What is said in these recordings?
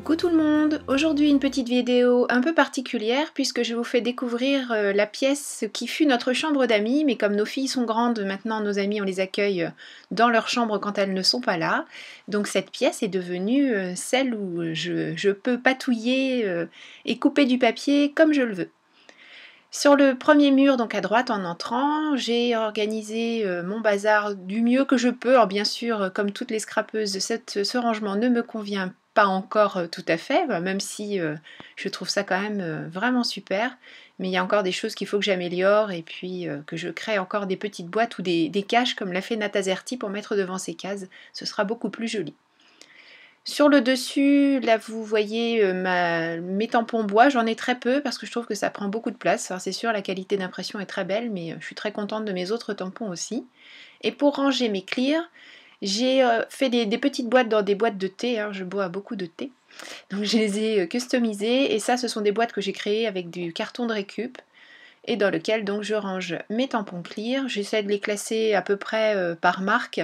Coucou tout le monde Aujourd'hui une petite vidéo un peu particulière puisque je vous fais découvrir euh, la pièce qui fut notre chambre d'amis mais comme nos filles sont grandes maintenant nos amis on les accueille euh, dans leur chambre quand elles ne sont pas là donc cette pièce est devenue euh, celle où je, peux patouiller et couper du papier comme je le veux. Sur le premier mur, donc à droite en entrant, j'ai organisé mon bazar du mieux que je peux. Alors bien sûr, comme toutes les scrapeuses, ce rangement ne me convient pas encore euh, tout à fait, bah, même si euh, je trouve ça quand même euh, vraiment super. Mais il y a encore des choses qu'il faut que j'améliore et puis que je crée encore des petites boîtes ou des, des caches comme l'a fait Natazerti pour mettre devant ces cases. Ce sera beaucoup plus joli. Sur le dessus, là vous voyez ma, mes tampons bois, j'en ai très peu parce que je trouve que ça prend beaucoup de place. c'est sûr, la qualité d'impression est très belle, mais je suis très contente de mes autres tampons aussi. Et pour ranger mes clears, j'ai euh, fait des, petites boîtes dans des boîtes de thé, hein. je bois beaucoup de thé. Donc je les ai euh, customisées et ça ce sont des boîtes que j'ai créées avec du carton de récup et dans lequel donc je range mes tampons clear. J'essaie de les classer à peu près euh, par marque.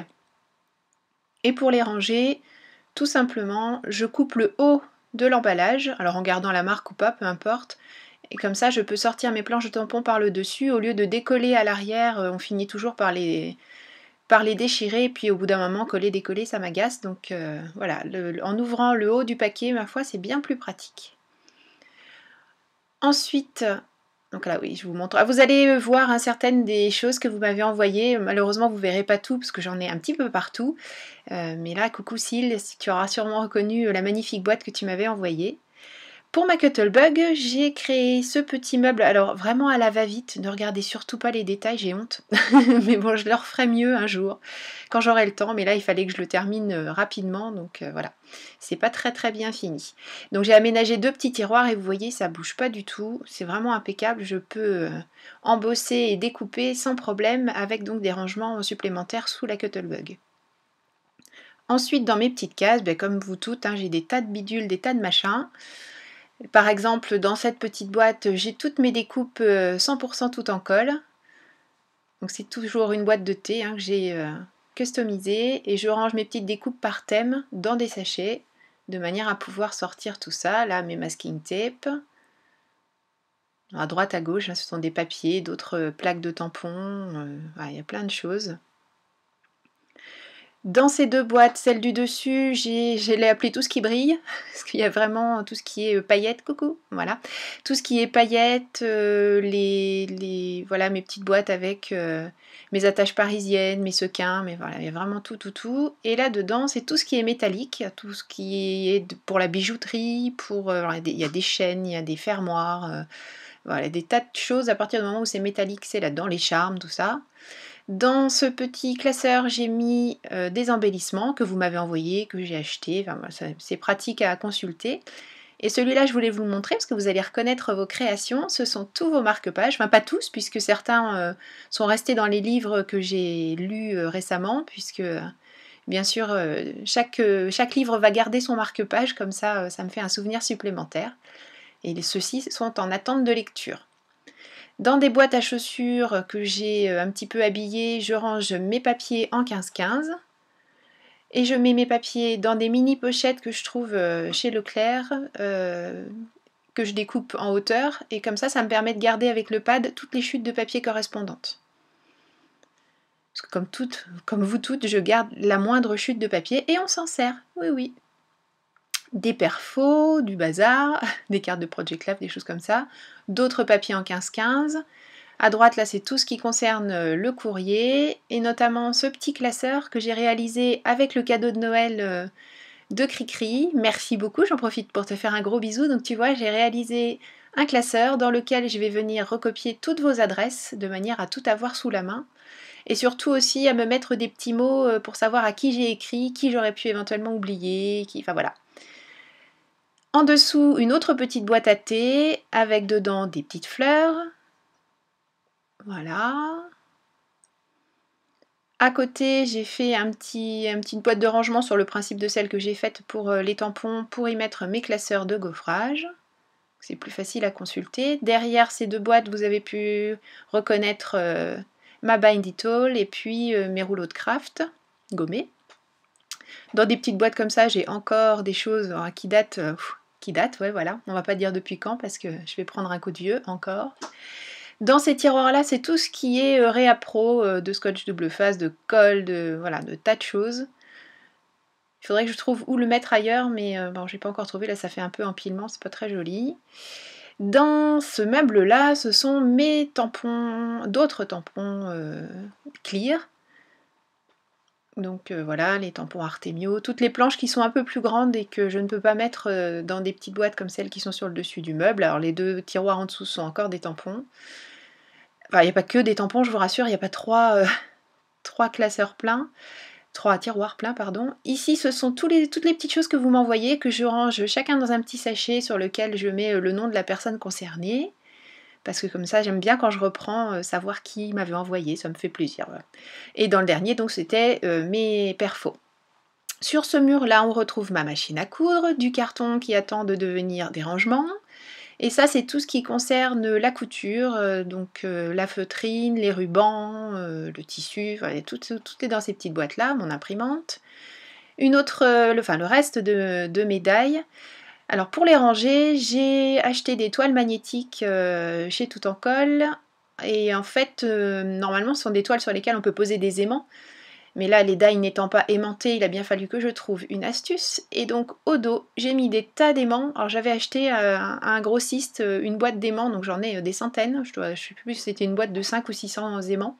Et pour les ranger, tout simplement, je coupe le haut de l'emballage, alors en gardant la marque ou pas, peu importe. Et comme ça, je peux sortir mes planches de tampons par le dessus. Au lieu de décoller à l'arrière, on finit toujours par les, par les déchirer et puis au bout d'un moment coller décoller ça m'agace donc euh, voilà en ouvrant le haut du paquet ma foi c'est bien plus pratique ensuite donc là oui je vous montre ah, vous allez voir hein, certaines des choses que vous m'avez envoyées malheureusement vous verrez pas tout parce que j'en ai un petit peu partout euh, mais là coucou Syl tu auras sûrement reconnu euh, la magnifique boîte que tu m'avais envoyée pour ma cuttlebug, j'ai créé ce petit meuble, alors vraiment à la va-vite, ne regardez surtout pas les détails, j'ai honte, mais bon, je le referai mieux un jour, quand j'aurai le temps, mais là, il fallait que je le termine euh, rapidement, donc euh, voilà, c'est pas très très bien fini. Donc j'ai aménagé deux petits tiroirs et vous voyez, ça bouge pas du tout, c'est vraiment impeccable, je peux euh, embosser et découper sans problème, avec donc des rangements supplémentaires sous la Cuttlebug. Ensuite, dans mes petites cases, ben, comme vous toutes, hein, j'ai des tas de bidules, des tas de machins, par exemple, dans cette petite boîte, j'ai toutes mes découpes 100% euh, tout en colle. Donc c'est toujours une boîte de thé hein, que j'ai euh, customisée et je range mes petites découpes par thème dans des sachets de manière à pouvoir sortir tout ça. Là, mes masking tape. À droite, à gauche, hein, ce sont des papiers, d'autres euh, plaques de tampons. il y a plein de choses. Dans ces deux boîtes, celle du dessus, je l'ai appelée tout ce qui brille, parce qu'il y a vraiment tout ce qui est euh, paillettes, coucou, voilà. Tout ce qui est paillettes, euh, les, les, voilà, mes petites boîtes avec euh, mes attaches parisiennes, mes sequins, mais voilà, il y a vraiment tout, tout, tout. Et là-dedans, c'est tout ce qui est métallique, tout ce qui est pour la bijouterie, pour, il y a des chaînes, il y a des fermoirs, voilà, des tas de choses à partir du moment où c'est métallique, c'est là-dedans, les charmes, tout ça. Dans ce petit classeur, j'ai mis euh, des embellissements que vous m'avez envoyés, que j'ai achetés. Enfin, c'est pratique à consulter. Et celui-là, je voulais vous le montrer parce que vous allez reconnaître vos créations. Ce sont tous vos marque-pages, enfin pas tous, puisque certains euh, sont restés dans les livres que j'ai lus euh, récemment, puisque bien sûr, chaque, chaque, livre va garder son marque-page, comme ça, ça me fait un souvenir supplémentaire. Et ceux-ci sont en attente de lecture. Dans des boîtes à chaussures que j'ai euh, un petit peu habillées, je range mes papiers en 15-15. Et je mets mes papiers dans des mini pochettes que je trouve euh, chez Leclerc, euh, que je découpe en hauteur. Et comme ça, ça me permet de garder avec le pad toutes les chutes de papier correspondantes. comme, toutes, comme vous toutes, je garde la moindre chute de papier et on s'en sert. Oui, oui, des perfos, du bazar, des cartes de Project Lab, des choses comme ça, d'autres papiers en 15-15. À droite, là, c'est tout ce qui concerne euh, le courrier et notamment ce petit classeur que j'ai réalisé avec le cadeau de Noël euh, de Cricri. Merci beaucoup, j'en profite pour te faire un gros bisou. Donc, tu vois, j'ai réalisé un classeur dans lequel je vais venir recopier toutes vos adresses de manière à tout avoir sous la main et surtout aussi à me mettre des petits mots euh, pour savoir à qui j'ai écrit, qui j'aurais pu éventuellement oublier, qui. Enfin voilà. En dessous, une autre petite boîte à thé avec dedans des petites fleurs. Voilà. À côté, j'ai fait un petit, une petite boîte de rangement sur le principe de celle que j'ai faite pour euh, les tampons pour y mettre mes classeurs de gaufrage. C'est plus facile à consulter. Derrière ces deux boîtes, vous avez pu reconnaître euh, ma ma it all et puis euh, mes rouleaux de craft gommés. Dans des petites boîtes comme ça, j'ai encore des choses hein, qui datent qui date, ouais voilà, on va pas dire depuis quand parce que je vais prendre un coup de vieux encore. Dans ces tiroirs-là, c'est tout ce qui est euh, réappro, euh, de scotch double face, de colle, de voilà, de tas de choses. Il faudrait que je trouve où le mettre ailleurs, mais euh, bon, j'ai pas encore trouvé, là ça fait un peu empilement, c'est pas très joli. Dans ce meuble-là, ce sont mes tampons, d'autres tampons clear, donc euh, voilà, les tampons Artemio, toutes les planches qui sont un peu plus grandes et que je ne peux pas mettre euh, dans des petites boîtes comme celles qui sont sur le dessus du meuble. Alors les deux tiroirs en dessous sont encore des tampons. Enfin, il n'y a pas que des tampons, je vous rassure, il n'y a pas trois, euh, trois classeurs pleins, trois tiroirs pleins, pardon. Ici, ce sont toutes les petites choses que vous m'envoyez, que je range chacun dans un petit sachet sur lequel je mets le nom de la personne concernée parce que comme ça j'aime bien quand je reprends euh, savoir qui m'avait envoyé, ça me fait plaisir. Et dans le dernier, donc c'était euh, mes perfos. Sur ce mur-là, on retrouve ma machine à coudre, du carton qui attend de devenir des rangements. Et ça, c'est tout ce qui concerne la couture, euh, donc la feutrine, les rubans, le tissu, tout, est dans ces petites boîtes-là, mon imprimante. Une autre, le, enfin le reste de, de médailles. Alors pour les ranger, j'ai acheté des toiles magnétiques euh, chez Tout en Colle. Et en fait, euh, normalement, ce sont des toiles sur lesquelles on peut poser des aimants. Mais là, les dailles n'étant pas aimantées, il a bien fallu que je trouve une astuce. Et donc au dos, j'ai mis des tas d'aimants. Alors j'avais acheté à euh, un grossiste une boîte d'aimants, donc j'en ai des centaines. Je ne sais plus si c'était une boîte de 5 ou 600 aimants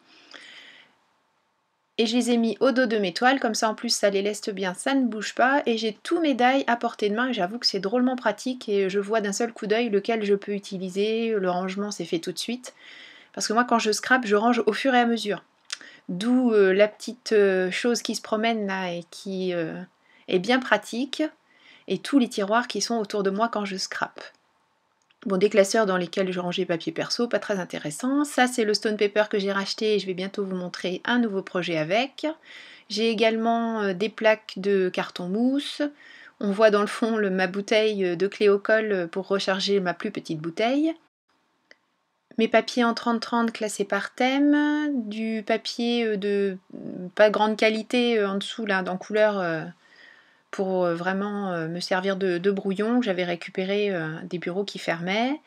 et je les ai mis au dos de mes toiles, comme ça en plus ça les laisse bien, ça ne bouge pas, et j'ai tous mes dailles à portée de main, j'avoue que c'est drôlement pratique, et je vois d'un seul coup d'œil lequel je peux utiliser, le rangement c'est fait tout de suite, parce que moi quand je scrape, je range au fur et à mesure, d'où euh, la petite euh, chose qui se promène là, et qui euh, est bien pratique, et tous les tiroirs qui sont autour de moi quand je scrape. Bon, des classeurs dans lesquels je rangeais papier perso, pas très intéressant. Ça, c'est le Stone Paper que j'ai racheté et je vais bientôt vous montrer un nouveau projet avec. J'ai également euh, des plaques de carton mousse. On voit dans le fond ma bouteille euh, de col euh, pour recharger ma plus petite bouteille. Mes papiers en 30-30 classés par thème, du papier de pas grande qualité en dessous là, dans couleur pour euh, vraiment euh, me servir de, brouillon. J'avais récupéré euh, des bureaux qui fermaient,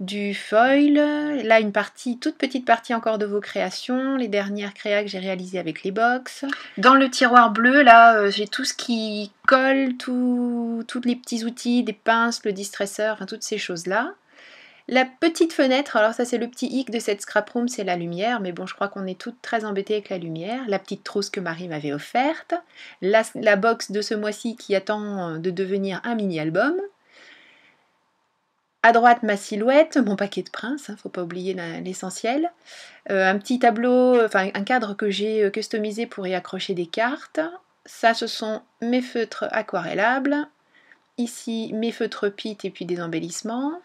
du foil, là une partie, toute petite partie encore de vos créations, les dernières créas que j'ai réalisées avec les box. Dans le tiroir bleu, là, j'ai tout ce qui colle, tous les petits outils, des pinces, le distresseur, enfin toutes ces choses-là. La petite fenêtre, alors ça c'est le petit hic de cette scrap room, c'est la lumière, mais bon je crois qu'on est toutes très embêtées avec la lumière. La petite trousse que Marie m'avait offerte, la, box de ce mois-ci qui attend euh, de devenir un mini-album. À droite, ma silhouette, mon paquet de princes, ne hein, faut pas oublier l'essentiel. Euh, un petit tableau, enfin un cadre que j'ai euh, customisé pour y accrocher des cartes. Ça, ce sont mes feutres aquarellables. Ici, mes feutres pit et puis des embellissements.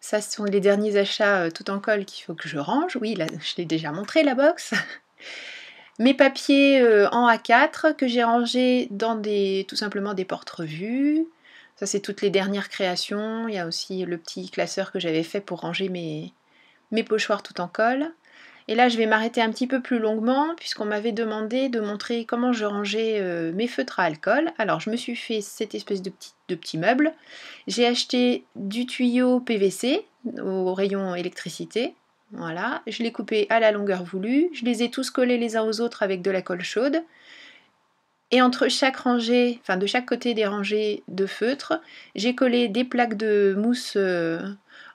Ça, ce sont les derniers achats euh, tout en colle qu'il faut que je range. Oui, là, je l'ai déjà montré la box. Mes papiers euh, en A4 que j'ai rangés dans des, tout simplement des porte-revues. Ça, c'est toutes les dernières créations. Il y a aussi le petit classeur que j'avais fait pour ranger mes, mes pochoirs tout en colle. Et là, je vais m'arrêter un petit peu plus longuement puisqu'on m'avait demandé de montrer comment je rangeais euh, mes feutres à alcool. Alors, je me suis fait cette espèce de petit, de meuble. J'ai acheté du tuyau PVC au rayon électricité. Voilà, je l'ai coupé à la longueur voulue. Je les ai tous collés les uns aux autres avec de la colle chaude. Et entre chaque rangée, enfin de chaque côté des rangées de feutres, j'ai collé des plaques de mousse euh,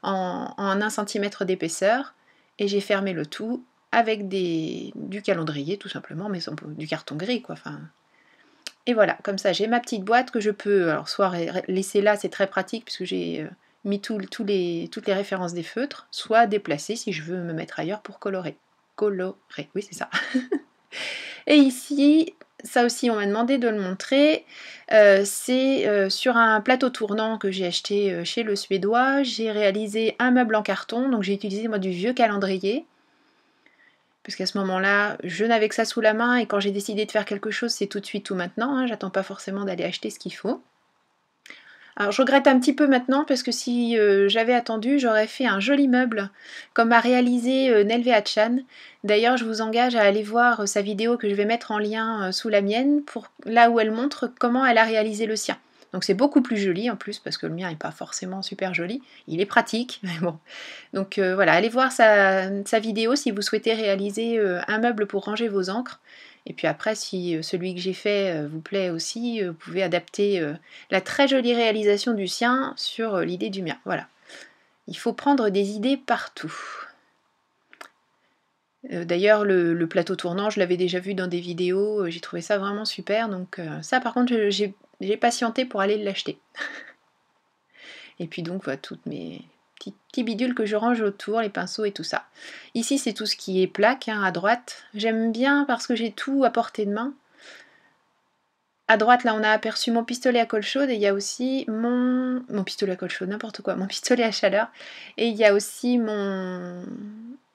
en, en 1 cm d'épaisseur et j'ai fermé le tout avec des, du calendrier tout simplement, mais du carton gris quoi. Enfin, et voilà, comme ça j'ai ma petite boîte que je peux alors soit laisser là, c'est très pratique puisque j'ai euh, mis les, toutes les références des feutres, soit déplacer si je veux me mettre ailleurs pour colorer. Colorer, oui c'est ça. et ici, ça aussi on m'a demandé de le montrer. Euh, c'est euh, sur un plateau tournant que j'ai acheté euh, chez le Suédois. J'ai réalisé un meuble en carton, donc j'ai utilisé moi du vieux calendrier. Puisqu'à ce moment-là, je n'avais que ça sous la main et quand j'ai décidé de faire quelque chose, c'est tout de suite ou maintenant. Hein. J'attends pas forcément d'aller acheter ce qu'il faut. Alors je regrette un petit peu maintenant parce que si euh, j'avais attendu, j'aurais fait un joli meuble comme a réalisé euh, Chan. D'ailleurs, je vous engage à aller voir euh, sa vidéo que je vais mettre en lien euh, sous la mienne pour là où elle montre comment elle a réalisé le sien. Donc c'est beaucoup plus joli en plus parce que le mien n'est pas forcément super joli. Il est pratique, mais bon. Donc voilà, allez voir sa, sa vidéo si vous souhaitez réaliser un meuble pour ranger vos encres. Et puis après, si euh, celui que j'ai fait euh, vous plaît aussi, euh, vous pouvez adapter la très jolie réalisation du sien sur l'idée du mien. Voilà. Il faut prendre des idées partout. D'ailleurs, le, plateau tournant, je l'avais déjà vu dans des vidéos, j'ai trouvé ça vraiment super. Donc ça, par contre, j'ai patienté pour aller l'acheter. Et puis donc, voilà, toutes mes, Petit bidule que je range autour, les pinceaux et tout ça. Ici, c'est tout ce qui est plaque hein, à droite. J'aime bien parce que j'ai tout à portée de main. À droite, là, on a aperçu mon pistolet à colle chaude et il y a aussi mon... Mon pistolet à colle chaude, n'importe quoi. Mon pistolet à chaleur. Et il y a aussi mon...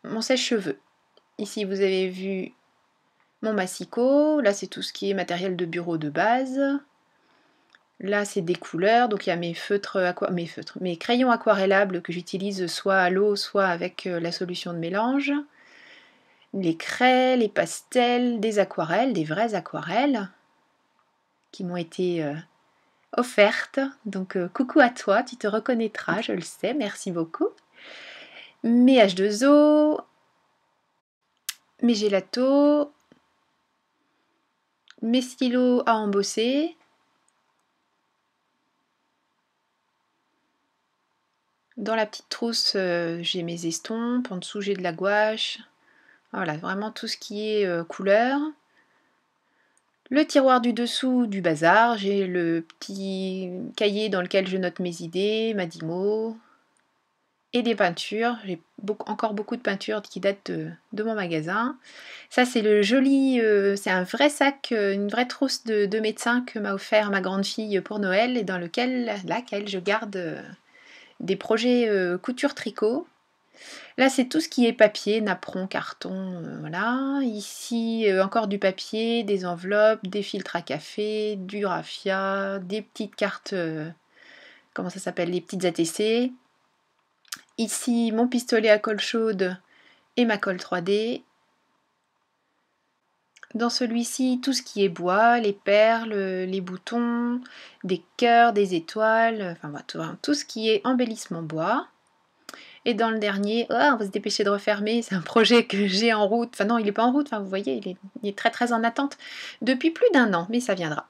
Mon sèche-cheveux. Ici, vous avez vu mon massicot. Là, c'est tout ce qui est matériel de bureau de base. Là, c'est des couleurs, donc il y a mes feutres, mes feutres, mes crayons aquarellables que j'utilise soit à l'eau, soit avec euh, la solution de mélange. Les craies, les pastels, des aquarelles, des vraies aquarelles qui m'ont été euh, offertes. Donc euh, coucou à toi, tu te reconnaîtras, je le sais, merci beaucoup. Mes H2O, mes gélatos, mes stylos à embosser, Dans la petite trousse, euh, j'ai mes estompes, en dessous j'ai de la gouache. Voilà, vraiment tout ce qui est euh, couleur. Le tiroir du dessous du bazar, j'ai le petit cahier dans lequel je note mes idées, ma dimo. Et des peintures, j'ai encore beaucoup de peintures qui datent de, mon magasin. Ça c'est le joli, euh, c'est un vrai sac, une vraie trousse de, de médecin que m'a offert ma grande fille pour Noël et dans lequel, laquelle je garde des projets euh, couture-tricot. Là, c'est tout ce qui est papier, napperon, carton, euh, voilà. Ici, euh, encore du papier, des enveloppes, des filtres à café, du raffia, des petites cartes, comment ça s'appelle, les petites ATC. Ici, mon pistolet à colle chaude et ma colle 3D. Dans celui-ci, tout ce qui est bois, les perles, les boutons, des cœurs, des étoiles, enfin voilà, tout ce qui est embellissement bois. Et dans le dernier, oh, on va se dépêcher de refermer, c'est un projet que j'ai en route, enfin non, il n'est pas en route, vous voyez, il est, il est très très en attente depuis plus d'un an, mais ça viendra.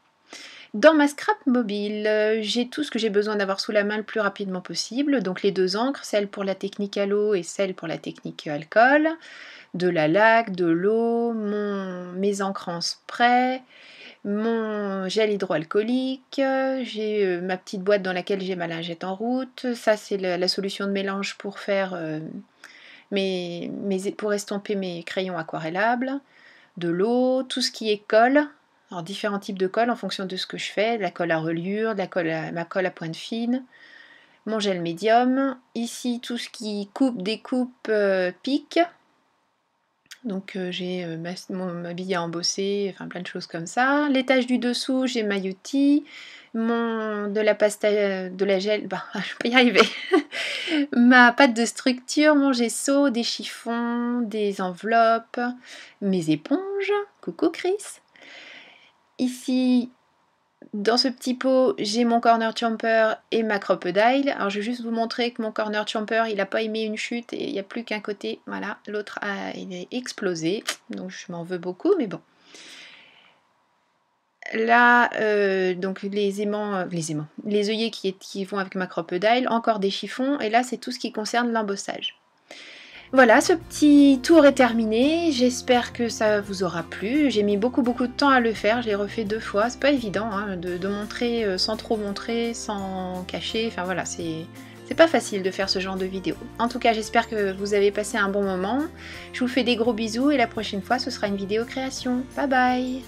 Dans ma scrap mobile, euh, j'ai tout ce que j'ai besoin d'avoir sous la main le plus rapidement possible, donc les deux encres, celle pour la technique à l'eau et celle pour la technique alcool de la laque, de l'eau, mes encrans spray, mon gel hydroalcoolique, j'ai euh, ma petite boîte dans laquelle j'ai ma lingette en route. Ça, c'est la, solution de mélange pour faire euh, pour estomper mes crayons aquarellables, de l'eau, tout ce qui est colle. Alors, différents types de colle en fonction de ce que je fais, la colle à reliure, la colle ma colle à pointe fine, mon gel médium. Ici, tout ce qui coupe, découpe, euh, pique donc euh, j'ai euh, ma, bille à embosser, enfin plein de choses comme ça. L'étage du dessous, j'ai ma Yuti, mon de la pasta, euh, de la gel, bah je peux y arriver. ma pâte de structure, mon gesso, des chiffons, des enveloppes, mes éponges. Coucou Chris. Ici, dans ce petit pot, j'ai mon corner Chomper et ma crocodile. Alors je vais juste vous montrer que mon corner Chomper, il n'a pas aimé une chute et il n'y a plus qu'un côté. Voilà, l'autre a il est explosé. Donc je m'en veux beaucoup, mais bon. Là, euh, donc les aimants, euh, les aimants, les œillets qui, vont avec ma crocodile, encore des chiffons. Et là, c'est tout ce qui concerne l'embossage. Voilà, ce petit tour est terminé. J'espère que ça vous aura plu. J'ai mis beaucoup beaucoup de temps à le faire. J'ai refait deux fois. C'est pas évident hein, de, montrer euh, sans trop montrer, sans cacher. Enfin voilà, c'est c'est pas facile de faire ce genre de vidéo. En tout cas, j'espère que vous avez passé un bon moment. Je vous fais des gros bisous et la prochaine fois, ce sera une vidéo création. Bye bye